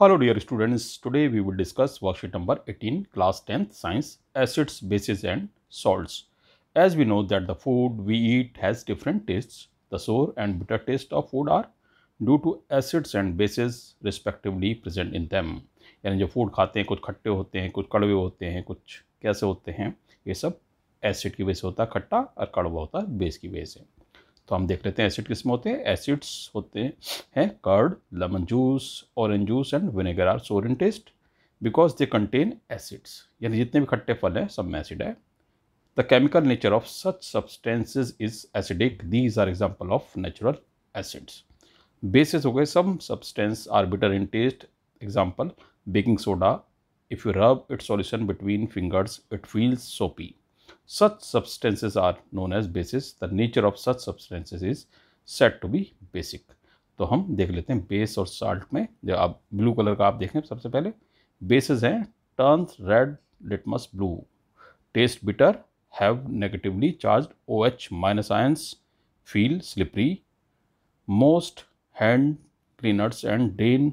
Hello dear students today we will discuss worksheet number 18 class tenth science acids bases and salts as we know that the food we eat has different taste the sour and bitter taste of food are due to acids and bases respectively present in them यानी जो food खाते हैं कुछ खट्टे होते हैं कुछ कड़वे होते हैं कुछ कैसे होते हैं ये सब एसिड की वजह से होता है खट्टा और कड़वा होता है बेस की वजह से तो हम देख लेते हैं एसिड किस्म होते हैं एसिड्स होते हैं curd lemon juice orange juice and vinegar are sour in taste because they contain acids यानी जितने भी खट्टे फल हैं सब में एसिड है the chemical nature of such substances is acidic these are example of natural acids bases हो गए some substance are bitter in taste example baking soda if you rub it solution between fingers it feels soapy Such substances are known as bases. The nature of such substances is said to be basic. तो हम देख लेते हैं base और salt में जो आप blue colour का आप देखें सबसे पहले बेसेस हैं turns red litmus blue taste bitter have negatively charge O H minus ions feel slippery most hand cleaners and drain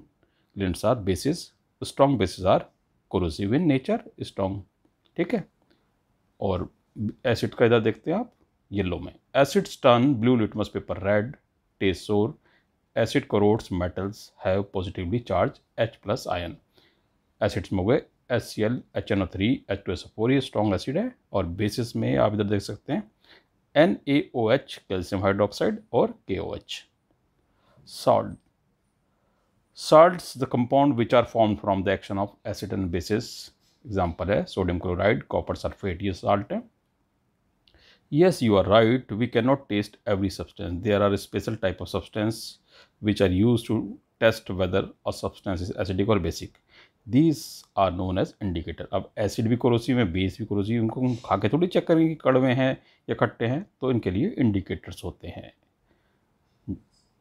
cleaners are bases. Strong bases are corrosive in nature. Strong, ठीक है और acid का इधर देखते हैं आप yellow में acids turn blue litmus paper red taste sour acid corrodes metals have positively charge H plus ion acids में हो गए S C L H N O three H two S four ये स्ट्रॉन्ग एसिड है और bases में आप इधर देख सकते हैं N A O H calcium hydroxide और K O H salt salt the compound which are form from the action of acid and basis example है सोडियम क्लोराइड कॉपर सल्फेट ये सॉल्ट है yes you are right we cannot taste every substance there are a special type of substance which are used to test whether a substance is acidic or basic these are known as indicator अब acid भी corrosive है base भी corrosive उनको हम खा के थोड़ी check करेंगे कि कड़वे हैं या खट्टे हैं तो इनके लिए इंडिकेटर्स होते हैं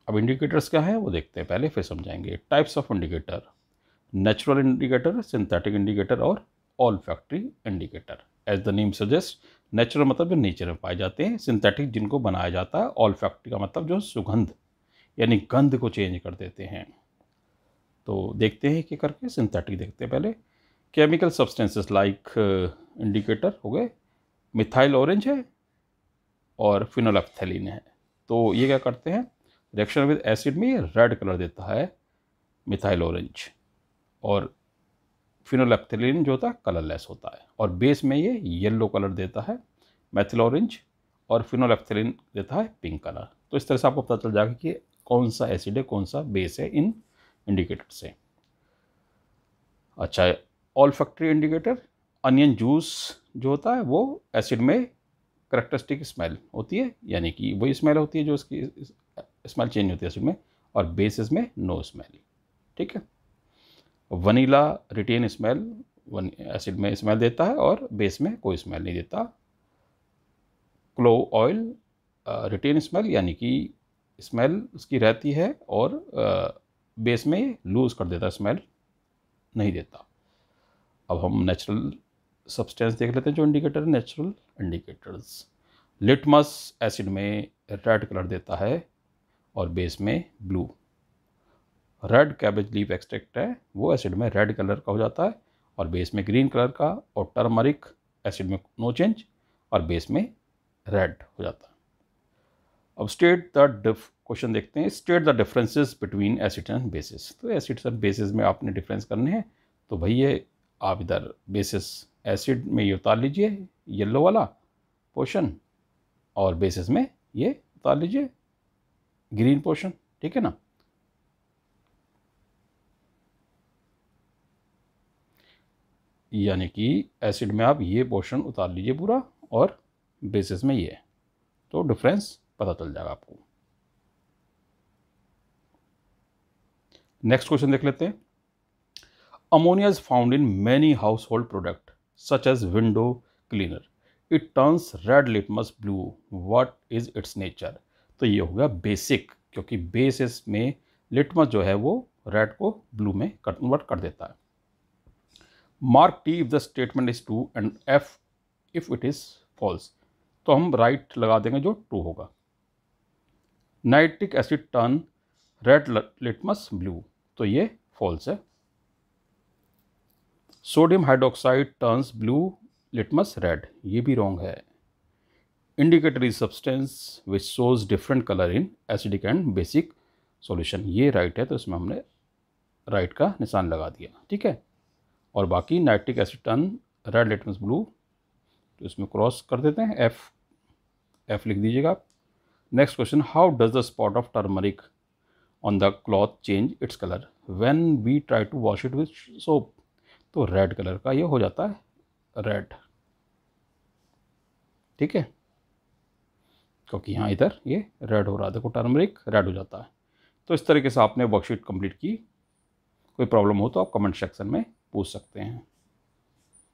अब इंडिकेटर्स क्या है वो देखते हैं पहले फिर समझाएंगे types of indicator natural indicator synthetic indicator और olfactory indicator as the name natural मतलब जो नेचर में पाए जाते हैं सिंथेटिक जिनको बनाया जाता है ऑल फैक्ट्री का मतलब जो सुगंध यानी गंध को चेंज कर देते हैं तो देखते हैं कि करके सिंथेटिक देखते हैं पहले केमिकल सब्सटेंसेस लाइक इंडिकेटर हो गए मिथाइल ऑरेंज है और फिनोलैक्थेलिन है तो ये क्या करते हैं रिएक्शन विद एसिड में रेड कलर देता है मिथाइल ऑरेंज और फिनोलेप्थिलिन जो होता है कलरलेस होता है और बेस में ये येलो कलर देता है मैथिल ऑरेंज और फिनोलेप्थिलिन देता है पिंक कलर तो इस तरह से आपको पता चल जाएगा कि कौन सा एसिड है कौन सा बेस है इन इंडिकेटर से अच्छा olfactory indicator onion juice जो होता है वो एसिड में करेक्टरिस्टिक स्मेल होती है यानी कि वही स्मेल होती है जो इसकी स्मेल चेंज होती है एसिड में और बेसिस में नो स्मेल ठीक है वनीला रिटेन स्मेल वन एसिड में स्मेल देता है और बेस में कोई स्मेल नहीं देता क्लो ऑयल रिटेन स्मेल यानी कि स्मेल उसकी रहती है और बेस में लूज़ कर देता स्मेल नहीं देता अब हम नेचुरल सब्सटेंस देख लेते हैं जो indicator natural indicators litmus acid में रेड कलर देता है और बेस में blue red cabbage leaf extract है वो एसिड में रेड कलर का हो जाता है और बेस में ग्रीन कलर का और टर्मरिक एसिड में नो चेंज और बेस में रेड हो जाता है अब स्टेट द डिफ क्वेश्चन देखते हैं state the differences between acid and bases तो एसिड्स एंड बेसिस में आपने डिफरेंस करने हैं तो भैया आप इधर बेसिस एसिड में ये उतार लीजिए येलो वाला पोशन और बेसिस में ये उतार लीजिए ग्रीन पोशन ठीक है ना यानी कि एसिड में आप ये पोर्शन उतार लीजिए पूरा और बेसिस में ये तो डिफरेंस पता चल जाएगा आपको नेक्स्ट क्वेश्चन देख लेते हैं is found in many household product such as window cleaner it turns red litmus blue what is its nature तो ये हो गया बेसिक क्योंकि बेसिस में लिटमस जो है वो रेड को ब्लू में कन्वर्ट कर देता है mark T if the statement is true and F if it is false तो हम राइट right लगा देंगे जो ट्रू होगा nitric acid turn red litmus blue तो ये फॉल्स है sodium hydroxide turns blue litmus red ये भी रॉन्ग है indicator substance which shows different colour in acidic and basic solution ये राइट है तो इसमें हमने राइट का निशान लगा दिया ठीक है और बाकी nitric acid turn red litmus blue तो इसमें क्रॉस कर देते हैं एफ़ एफ़ लिख दीजिएगा आप next question how does the spot of turmeric on the cloth change its colour when we try to wash it with soap तो red colour का ये हो जाता है रेड ठीक है क्योंकि यहाँ इधर ये रेड हो रहा है देखो टर्मरिक रेड हो जाता है तो इस तरीके से आपने वर्कशीट कंप्लीट की कोई प्रॉब्लम हो तो आप कमेंट सेक्शन में पूछ सकते हैं